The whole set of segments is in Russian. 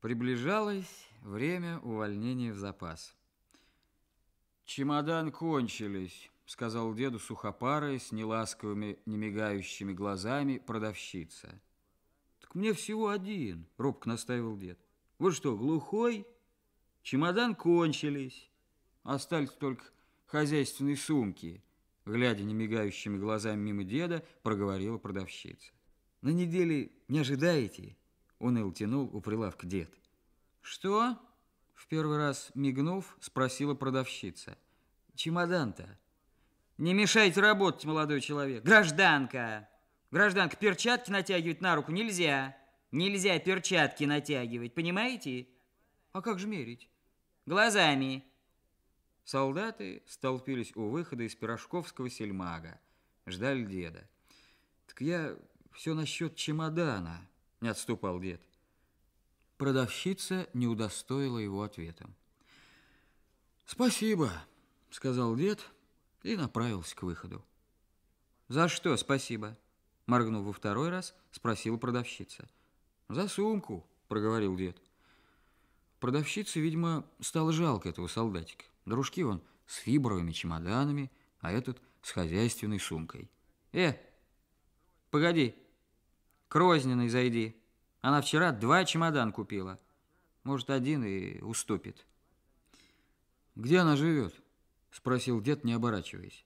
Приближалось время увольнения в запас. «Чемодан кончились», — сказал деду сухопарой с неласковыми, немигающими глазами продавщица. «Так мне всего один», — робко настаивал дед. «Вы что, глухой? Чемодан кончились. Остались только хозяйственные сумки», — глядя немигающими глазами мимо деда, проговорила продавщица. «На неделе не ожидаете?» уныл тянул у прилавка дед. «Что?» – в первый раз мигнув, спросила продавщица. «Чемодан-то?» «Не мешайте работать, молодой человек! Гражданка! Гражданка, перчатки натягивать на руку нельзя! Нельзя перчатки натягивать, понимаете?» «А как же мерить?» «Глазами!» Солдаты столпились у выхода из пирожковского сельмага. Ждали деда. «Так я все насчет чемодана», не отступал дед. Продавщица не удостоила его ответом. «Спасибо», — сказал дед и направился к выходу. «За что спасибо?» — моргнув во второй раз, спросила продавщица. «За сумку», — проговорил дед. Продавщице, видимо, стало жалко этого солдатика. Дружки он с фибровыми чемоданами, а этот с хозяйственной сумкой. «Э, погоди!» К Розниной зайди. Она вчера два чемодан купила. Может, один и уступит. Где она живет? Спросил дед, не оборачиваясь.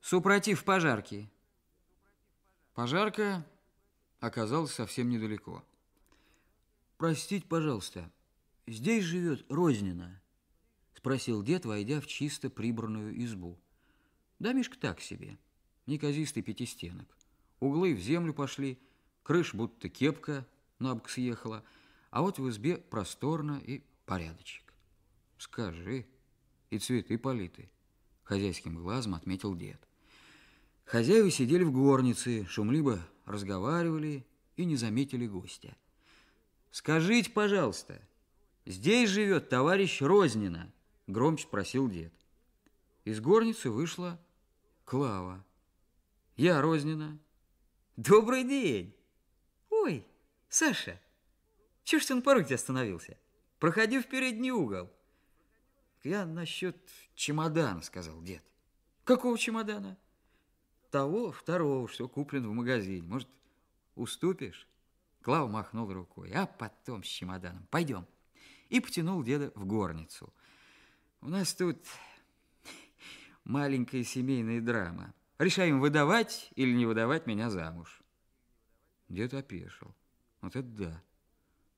Супротив пожарки. Пожарка оказалась совсем недалеко. Простите, пожалуйста, здесь живет Рознина? Спросил дед, войдя в чисто прибранную избу. Домишко так себе, неказистый пятистенок. Углы в землю пошли, Крыш будто кепка на бок съехала, а вот в избе просторно и порядочек. Скажи, и цветы политы, хозяйским глазом отметил дед. Хозяева сидели в горнице, шумливо разговаривали и не заметили гостя. «Скажите, пожалуйста, здесь живет товарищ Рознина?» – громче спросил дед. Из горницы вышла Клава. «Я Рознина». «Добрый день!» Ой, Саша, чего ж ты на пороге остановился? Проходи в передний угол. Я насчет чемодана, сказал дед. Какого чемодана? Того второго, что куплен в магазине. Может, уступишь? Клав махнул рукой. А потом с чемоданом. Пойдем. И потянул деда в горницу. У нас тут маленькая семейная драма. Решаем, выдавать или не выдавать меня замуж. Дед опешил. Вот это да.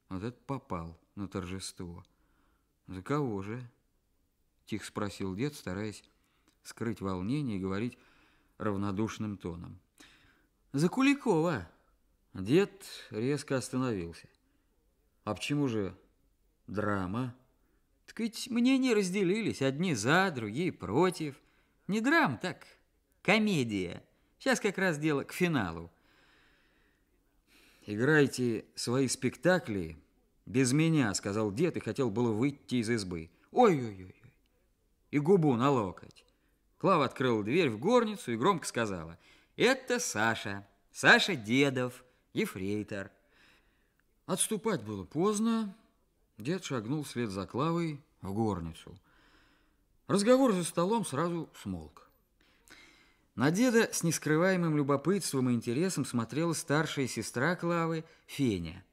Вот это попал на торжество. «За кого же?» – тихо спросил дед, стараясь скрыть волнение и говорить равнодушным тоном. «За Куликова!» Дед резко остановился. «А почему же драма?» «Так ведь мнения разделились. Одни за, другие против. Не драм, так комедия. Сейчас как раз дело к финалу играйте свои спектакли без меня», — сказал дед и хотел было выйти из избы. «Ой-ой-ой!» И губу на локоть. Клава открыла дверь в горницу и громко сказала, «Это Саша, Саша Дедов, ефрейтор». Отступать было поздно. Дед шагнул вслед за Клавой в горницу. Разговор за столом сразу смолк. На деда с нескрываемым любопытством и интересом смотрела старшая сестра Клавы, Феня.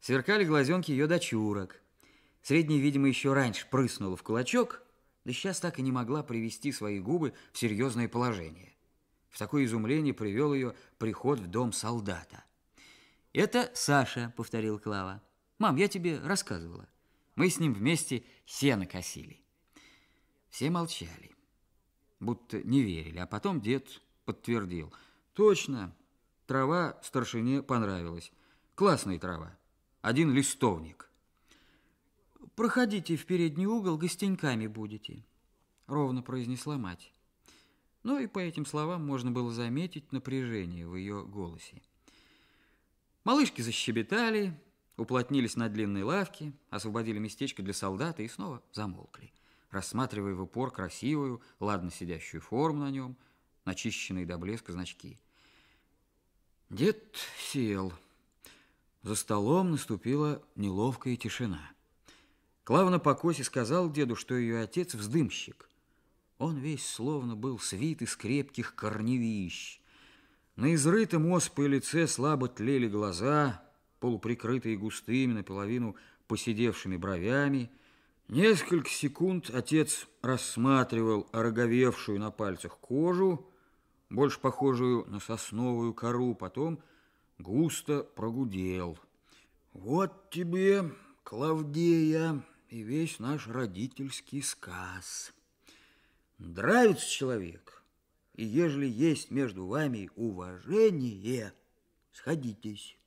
Сверкали глазенки ее дочурок. Средняя, видимо, еще раньше прыснула в кулачок, да сейчас так и не могла привести свои губы в серьезное положение. В такое изумление привел ее приход в дом солдата. «Это Саша», — повторил Клава. «Мам, я тебе рассказывала. Мы с ним вместе сено косили». Все молчали будто не верили. А потом дед подтвердил. Точно, трава старшине понравилась. Классная трава. Один листовник. «Проходите в передний угол, гостеньками будете», — ровно произнесла мать. Ну и по этим словам можно было заметить напряжение в ее голосе. Малышки защебетали, уплотнились на длинной лавке, освободили местечко для солдата и снова замолкли рассматривая в упор красивую, ладно сидящую форму на нем, начищенные до блеска значки. Дед сел. За столом наступила неловкая тишина. Клава на покосе сказал деду, что ее отец вздымщик. Он весь словно был свит из крепких корневищ. На изрытом оспой лице слабо тлели глаза, полуприкрытые густыми наполовину поседевшими бровями, Несколько секунд отец рассматривал ороговевшую на пальцах кожу, больше похожую на сосновую кору, потом густо прогудел. «Вот тебе, Клавдея, и весь наш родительский сказ. Нравится человек, и ежели есть между вами уважение, сходитесь,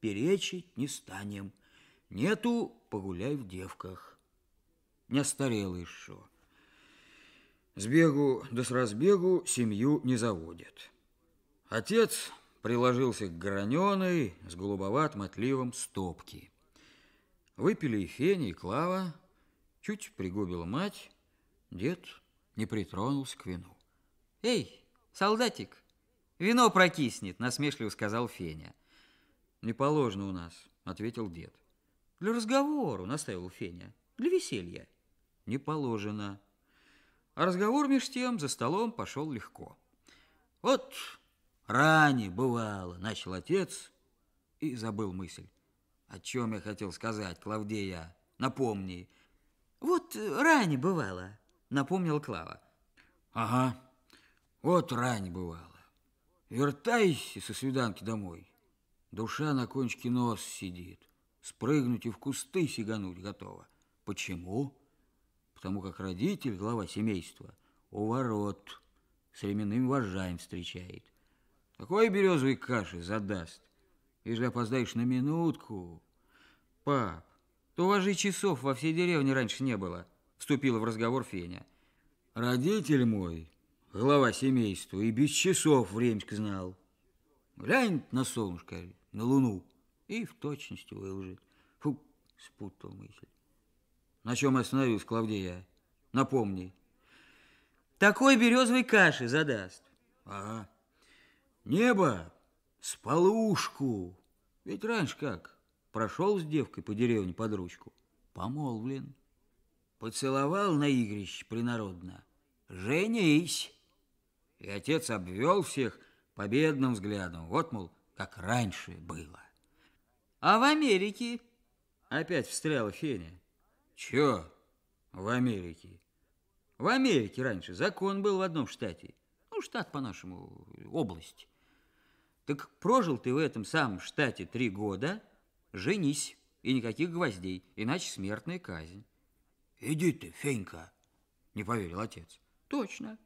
перечить не станем. Нету – погуляй в девках» не остарела еще. Сбегу да с разбегу семью не заводят. Отец приложился к граненой с голубоватым отливом стопки. Выпили и Феня, и Клава, чуть пригубил мать, дед не притронулся к вину. «Эй, солдатик, вино прокиснет», — насмешливо сказал Феня. «Не положено у нас», — ответил дед. «Для разговора», — настаивал Феня, — «для веселья» не положено. А разговор меж тем за столом пошел легко. Вот ранее бывало, начал отец и забыл мысль. О чем я хотел сказать, Клавдея, напомни. Вот ранее бывало, напомнил Клава. Ага, вот рань бывало. Вертайся со свиданки домой. Душа на кончике нос сидит. Спрыгнуть и в кусты сигануть готова. Почему? потому как родитель, глава семейства, у ворот с ременным вожаем встречает. Такой березовой каши задаст. Если опоздаешь на минутку... Пап, то вожи часов во всей деревне раньше не было, вступила в разговор Феня. Родитель мой, глава семейства, и без часов времечко знал. Глянет на солнышко, на луну, и в точности выложит. Фу, спутал мысль. На чем остановилась Клавдия? Напомни. Такой березовой каши задаст. Ага. Небо с Ведь раньше как? Прошел с девкой по деревне под ручку. Помолвлен. Поцеловал на игрище принародно. Женись. И отец обвел всех победным взглядом. Вот, мол, как раньше было. А в Америке опять встряла Феня. Чё в Америке? В Америке раньше закон был в одном штате. Ну, штат по-нашему, область. Так прожил ты в этом самом штате три года, женись, и никаких гвоздей, иначе смертная казнь. Иди ты, Фенька, не поверил отец. Точно.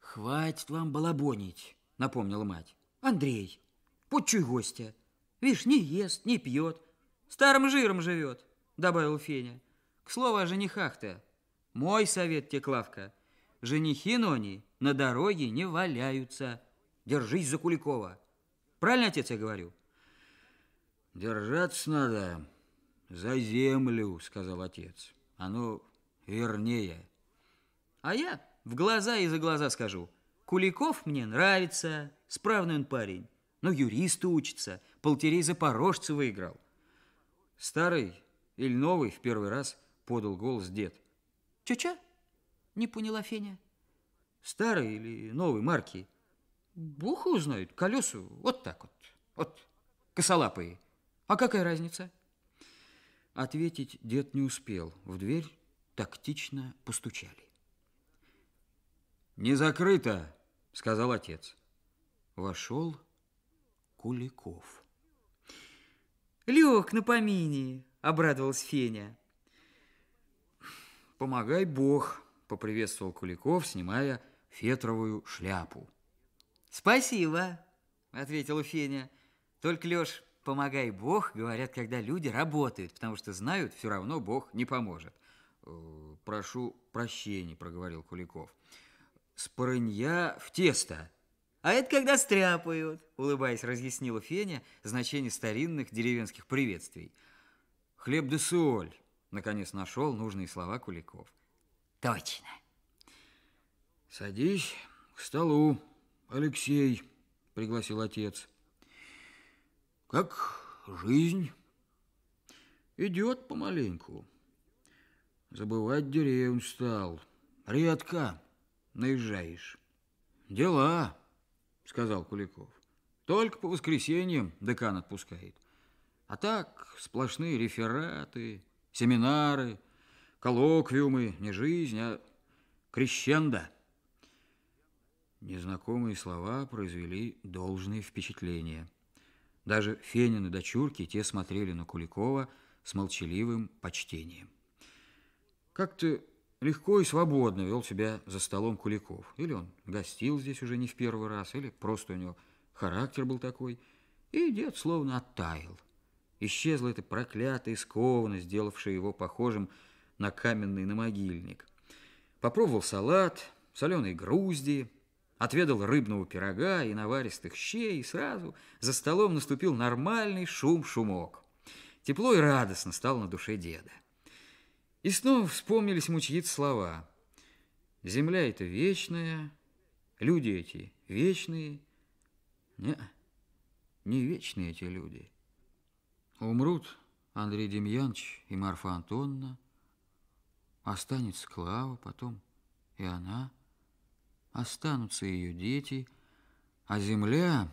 Хватит вам балабонить, напомнила мать. Андрей, почуй гостя. Видишь, не ест, не пьет, старым жиром живет, добавил Феня. К слову о женихах-то. Мой совет тебе, Клавка, женихи, но они на дороге не валяются. Держись за Куликова. Правильно, отец, я говорю? Держаться надо за землю, сказал отец. Оно а ну, вернее. А я в глаза и за глаза скажу. Куликов мне нравится, справный он парень. Ну, юристу учится, полтерей Запорожца выиграл. Старый или новый в первый раз – подал голос дед. Чё-чё? Не поняла Феня. Старый или новый марки? Бог его знает, колеса вот так вот, вот, косолапые. А какая разница? Ответить дед не успел. В дверь тактично постучали. «Не закрыто!» – сказал отец. Вошел Куликов. «Лег на помине!» – обрадовалась Феня. «Помогай Бог», – поприветствовал Куликов, снимая фетровую шляпу. «Спасибо», – ответила Феня. «Только, Лёш, помогай Бог, говорят, когда люди работают, потому что знают, все равно Бог не поможет». «Э, «Прошу прощения», – проговорил Куликов. «Спорынья в тесто». «А это когда стряпают», – улыбаясь, разъяснила Феня значение старинных деревенских приветствий. «Хлеб да соль». Наконец нашел нужные слова Куликов. Точно. Садись к столу, Алексей, пригласил отец. Как жизнь? Идет помаленьку. Забывать деревню стал. Редко наезжаешь. Дела, сказал Куликов. Только по воскресеньям декан отпускает. А так сплошные рефераты, семинары, коллоквиумы, не жизнь, а крещенда. Незнакомые слова произвели должные впечатления. Даже Фенин и дочурки те смотрели на Куликова с молчаливым почтением. Как-то легко и свободно вел себя за столом Куликов. Или он гостил здесь уже не в первый раз, или просто у него характер был такой. И дед словно оттаял. Исчезла эта проклятая скованность, сделавшая его похожим на каменный намогильник. Попробовал салат, соленые грузди, отведал рыбного пирога и наваристых щей, и сразу за столом наступил нормальный шум-шумок. Тепло и радостно стало на душе деда. И снова вспомнились мучьит слова. «Земля — это вечная, люди эти вечные». Не, не вечные эти люди. Умрут Андрей Демьянович и Марфа Антонна, останется Клава, потом и она, останутся ее дети, а земля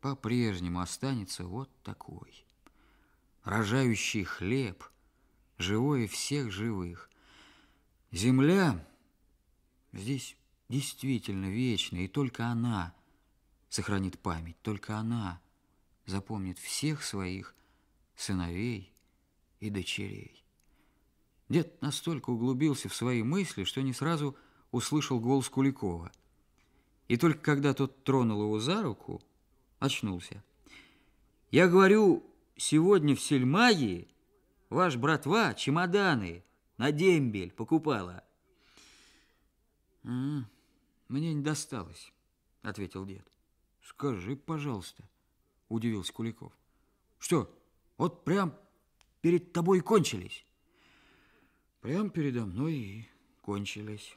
по-прежнему останется вот такой. Рожающий хлеб, живое всех живых. Земля здесь действительно вечная, и только она сохранит память, только она — запомнит всех своих сыновей и дочерей. Дед настолько углубился в свои мысли, что не сразу услышал голос Куликова. И только когда тот тронул его за руку, очнулся. «Я говорю, сегодня в Сельмаге ваш братва чемоданы на дембель покупала». «А, «Мне не досталось», — ответил дед. «Скажи, пожалуйста, удивился Куликов. Что, вот прям перед тобой кончились? Прям передо мной и кончились.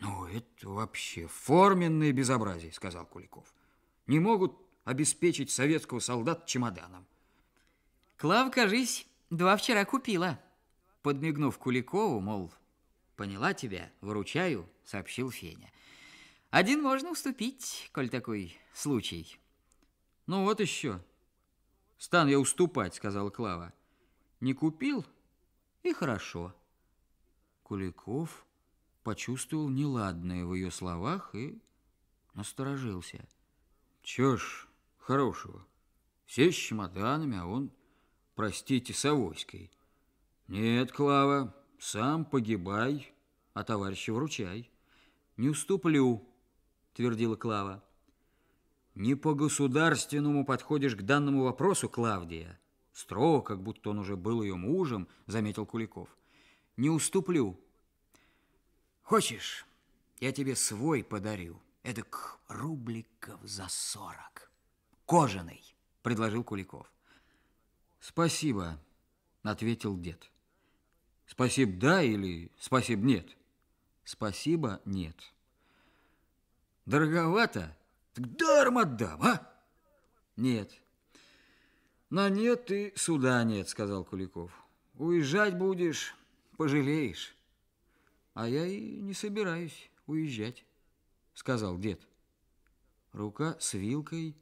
Ну, это вообще форменное безобразие, сказал Куликов. Не могут обеспечить советского солдата чемоданом. Клав, кажись, два вчера купила. Подмигнув Куликову, мол, поняла тебя, выручаю, сообщил Феня. Один можно уступить, коль такой случай. Ну вот еще. Стану я уступать, сказала Клава. Не купил? И хорошо. Куликов почувствовал неладное в ее словах и насторожился. Чё ж хорошего? Все с чемоданами, а он, простите, с авоськой. Нет, Клава, сам погибай, а товарища вручай. Не уступлю, твердила Клава. Не по государственному подходишь к данному вопросу, Клавдия. Строго, как будто он уже был ее мужем, заметил Куликов. Не уступлю. Хочешь, я тебе свой подарю. Это к рубликов за сорок. Кожаный, предложил Куликов. Спасибо, ответил дед. Спасибо да или спасибо нет? Спасибо нет. Дороговато? Так даром отдам, а? Нет. На нет и суда нет, сказал Куликов. Уезжать будешь, пожалеешь. А я и не собираюсь уезжать, сказал дед. Рука с вилкой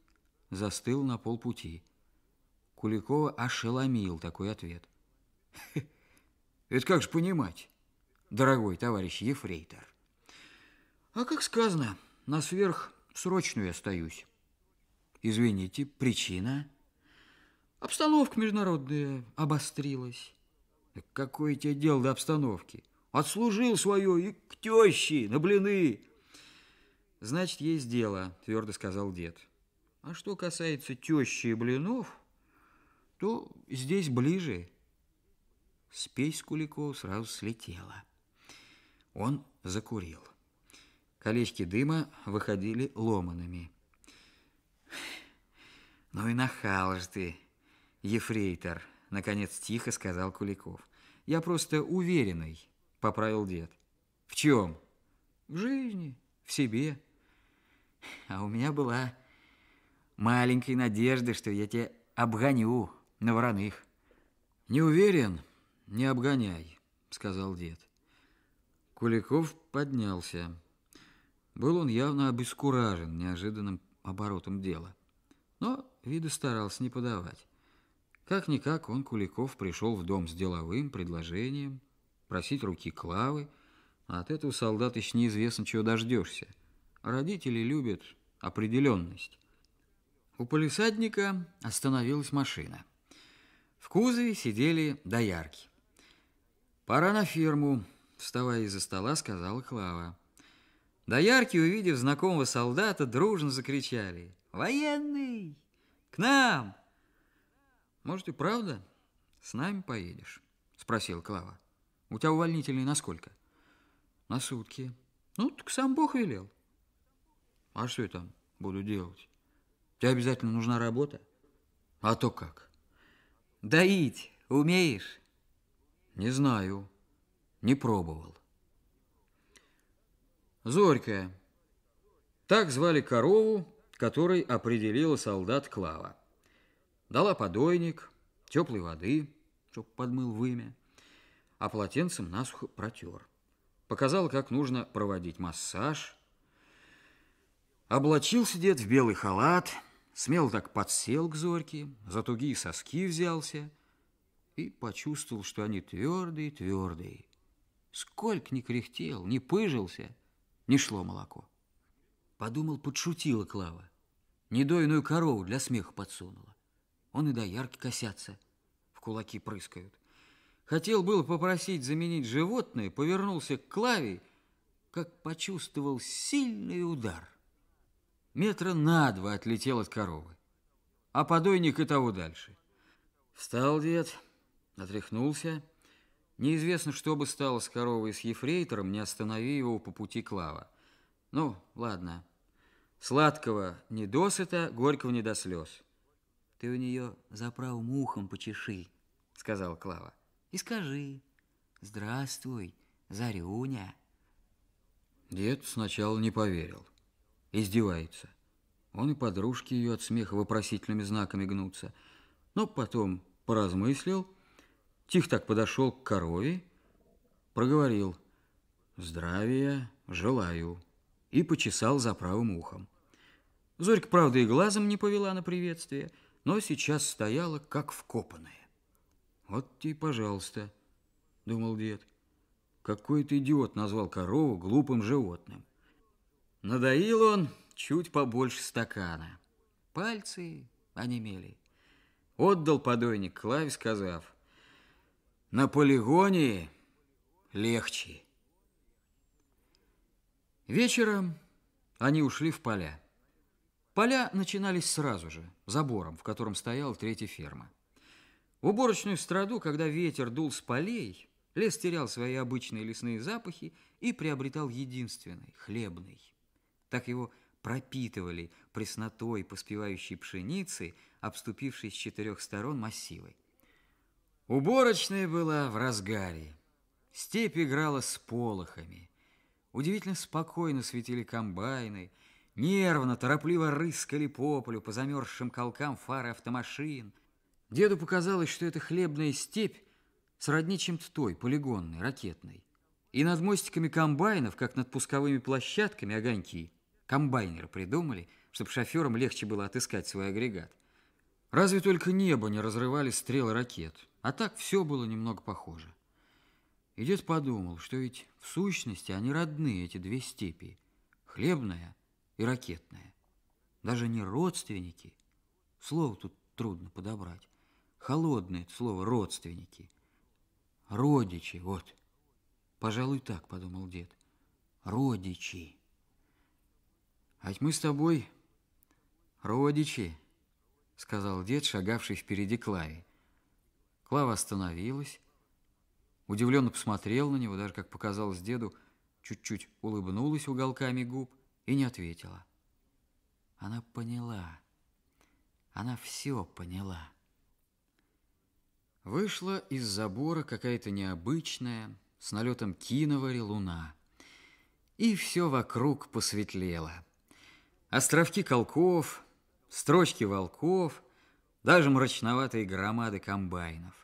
застыл на полпути. Куликова ошеломил такой ответ. Это как же понимать, дорогой товарищ Ефрейтор? А как сказано, на сверх срочную остаюсь. Извините, причина? Обстановка международная обострилась. какое тебе дело до обстановки? Отслужил свое и к теще, на блины. Значит, есть дело, твердо сказал дед. А что касается тещи и блинов, то здесь ближе. Спесь Куликова сразу слетела. Он закурил. Колечки дыма выходили ломанными. «Ну и нахал же ты, ефрейтор!» — наконец тихо сказал Куликов. «Я просто уверенный», — поправил дед. «В чем?» «В жизни, в себе». «А у меня была маленькая надежда, что я тебя обгоню на вороных». «Не уверен, не обгоняй», — сказал дед. Куликов поднялся. Был он явно обескуражен неожиданным оборотом дела. Но вида старался не подавать. Как-никак он, Куликов, пришел в дом с деловым предложением, просить руки Клавы, а от этого солдат еще неизвестно, чего дождешься. Родители любят определенность. У полисадника остановилась машина. В кузове сидели доярки. «Пора на ферму», — вставая из-за стола, сказала Клава. Доярки, увидев знакомого солдата, дружно закричали «Военный! К нам!» «Может и правда, с нами поедешь?» – спросил Клава. «У тебя увольнительный на сколько?» «На сутки». «Ну, так сам Бог велел». «А что я там буду делать? Тебе обязательно нужна работа?» «А то как?» «Доить умеешь?» «Не знаю, не пробовал». Зорька, Так звали корову, которой определил солдат Клава. Дала подойник, теплой воды, чтоб подмыл вымя, а полотенцем насухо протер. Показал, как нужно проводить массаж. Облачился дед в белый халат, смело так подсел к Зорьке, за тугие соски взялся и почувствовал, что они твердые-твердые. Сколько не кряхтел, не пыжился — не шло молоко. Подумал, подшутила Клава. Недойную корову для смеха подсунула. Он и доярки косятся, в кулаки прыскают. Хотел было попросить заменить животное, повернулся к Клаве, как почувствовал сильный удар. Метра на два отлетел от коровы, а подойник и того дальше. Встал дед, отряхнулся, Неизвестно, что бы стало с коровой и с ефрейтором, не останови его по пути Клава. Ну, ладно. Сладкого не досыта, горького не до слез. Ты у нее за правым ухом почеши, сказал Клава. И скажи, здравствуй, Зарюня. Дед сначала не поверил. Издевается. Он и подружки ее от смеха вопросительными знаками гнутся. Но потом поразмыслил Тихо так подошел к корове, проговорил «Здравия желаю» и почесал за правым ухом. Зорька, правда, и глазом не повела на приветствие, но сейчас стояла как вкопанная. «Вот и пожалуйста», — думал дед, — «какой ты идиот назвал корову глупым животным». Надоил он чуть побольше стакана. Пальцы онемели. Отдал подойник Клаве, сказав — на полигоне легче. Вечером они ушли в поля. Поля начинались сразу же, забором, в котором стояла третья ферма. В уборочную страду, когда ветер дул с полей, лес терял свои обычные лесные запахи и приобретал единственный, хлебный. Так его пропитывали преснотой поспевающей пшеницы, обступившей с четырех сторон массивой. Уборочная была в разгаре. Степь играла с полохами. Удивительно спокойно светили комбайны, нервно, торопливо рыскали по полю, по замерзшим колкам фары автомашин. Деду показалось, что эта хлебная степь сродни чем-то той, полигонной, ракетной. И над мостиками комбайнов, как над пусковыми площадками, огоньки комбайнеры придумали, чтобы шоферам легче было отыскать свой агрегат. Разве только небо не разрывали стрелы ракет. А так все было немного похоже. И дед подумал, что ведь в сущности они родны, эти две степи. Хлебная и ракетная. Даже не родственники. Слово тут трудно подобрать. Холодное слово «родственники». Родичи, вот. Пожалуй, так, подумал дед. Родичи. Ать мы с тобой родичи сказал дед, шагавший впереди Клави. Клава остановилась, удивленно посмотрела на него, даже, как показалось деду, чуть-чуть улыбнулась уголками губ и не ответила. Она поняла. Она все поняла. Вышла из забора какая-то необычная, с налетом киновари луна. И все вокруг посветлело. Островки колков, строчки волков, даже мрачноватые громады комбайнов.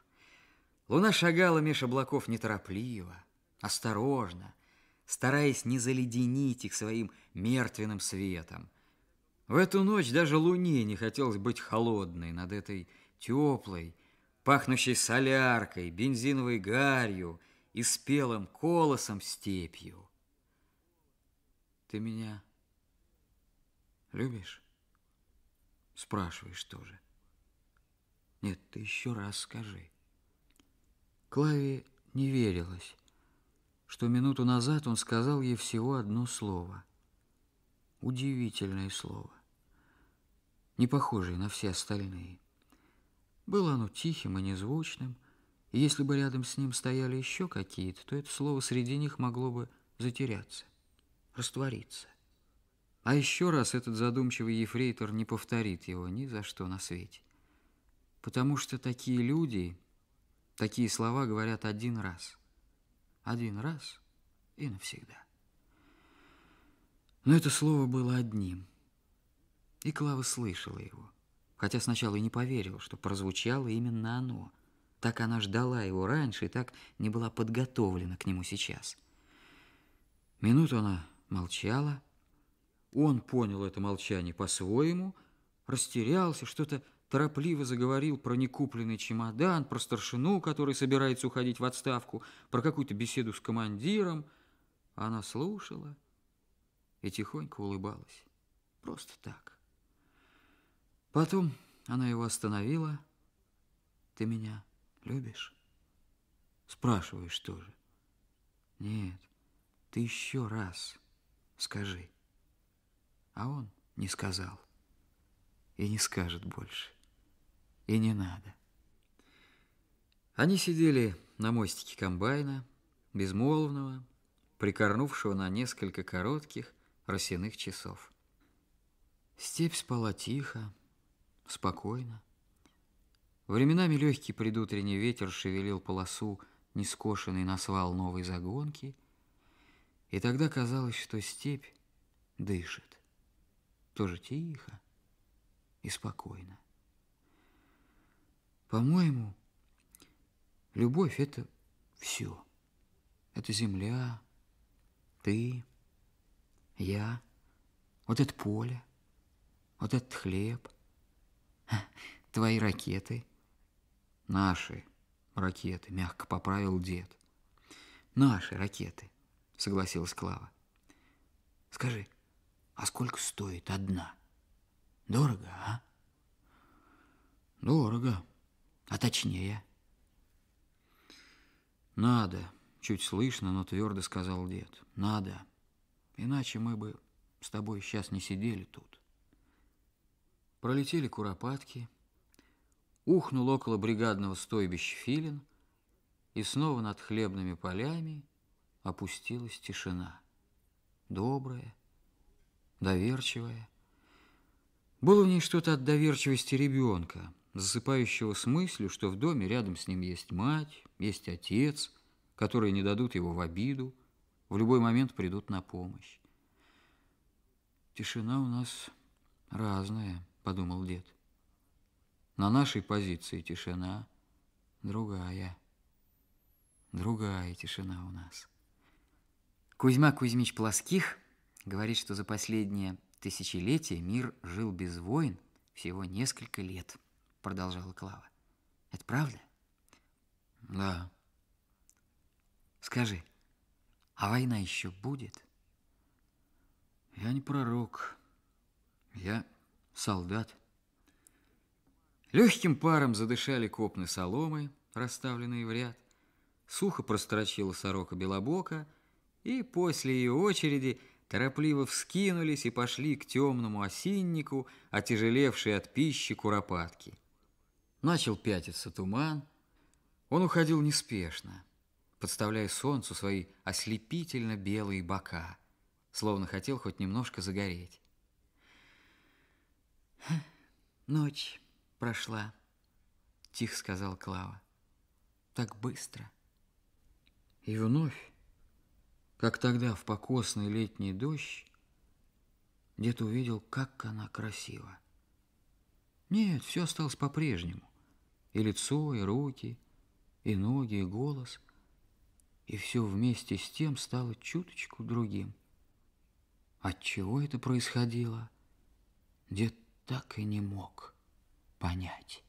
Луна шагала меж облаков неторопливо, осторожно, стараясь не заледенить их своим мертвенным светом. В эту ночь даже луне не хотелось быть холодной над этой теплой, пахнущей соляркой, бензиновой гарью и спелым колосом степью. Ты меня любишь? Спрашиваешь тоже. Нет, ты еще раз скажи. Клаве не верилось, что минуту назад он сказал ей всего одно слово. Удивительное слово, не похожее на все остальные. Было оно тихим и незвучным, и если бы рядом с ним стояли еще какие-то, то это слово среди них могло бы затеряться, раствориться. А еще раз этот задумчивый ефрейтор не повторит его ни за что на свете. Потому что такие люди, такие слова говорят один раз. Один раз и навсегда. Но это слово было одним. И Клава слышала его. Хотя сначала и не поверила, что прозвучало именно оно. Так она ждала его раньше и так не была подготовлена к нему сейчас. Минуту она молчала, он понял это молчание по-своему, растерялся, что-то торопливо заговорил про некупленный чемодан, про старшину, который собирается уходить в отставку, про какую-то беседу с командиром. Она слушала и тихонько улыбалась. Просто так. Потом она его остановила. «Ты меня любишь?» «Спрашиваешь тоже?» «Нет, ты еще раз скажи». А он не сказал и не скажет больше. И не надо. Они сидели на мостике комбайна, безмолвного, прикорнувшего на несколько коротких росяных часов. Степь спала тихо, спокойно. Временами легкий предутренний ветер шевелил полосу, не скошенной на свал новой загонки, и тогда казалось, что степь дышит тоже тихо и спокойно. По-моему, любовь — это все. Это земля, ты, я, вот это поле, вот этот хлеб, твои ракеты, наши ракеты, мягко поправил дед. Наши ракеты, согласилась Клава. Скажи, — а сколько стоит одна? Дорого, а? Дорого. А точнее. Надо, чуть слышно, но твердо сказал дед. Надо. Иначе мы бы с тобой сейчас не сидели тут. Пролетели куропатки, ухнул около бригадного стойбища филин, и снова над хлебными полями опустилась тишина. Добрая, доверчивая. Было в ней что-то от доверчивости ребенка, засыпающего с мыслью, что в доме рядом с ним есть мать, есть отец, которые не дадут его в обиду, в любой момент придут на помощь. «Тишина у нас разная», — подумал дед. «На нашей позиции тишина другая. Другая тишина у нас». Кузьма Кузьмич Плоских — Говорит, что за последнее тысячелетие мир жил без войн всего несколько лет, продолжала Клава. Это правда? Да. Скажи, а война еще будет? Я не пророк. Я солдат. Легким паром задышали копны соломы, расставленные в ряд. Сухо прострочила сорока белобока, и после ее очереди – торопливо вскинулись и пошли к темному осиннику, отяжелевшей от пищи куропатки. Начал пятиться туман. Он уходил неспешно, подставляя солнцу свои ослепительно белые бока, словно хотел хоть немножко загореть. «Ночь прошла», — тихо сказал Клава. «Так быстро». И вновь как тогда в покосный летний дождь, дед увидел, как она красива. Нет, все осталось по-прежнему. И лицо, и руки, и ноги, и голос. И все вместе с тем стало чуточку другим. От чего это происходило, дед так и не мог понять.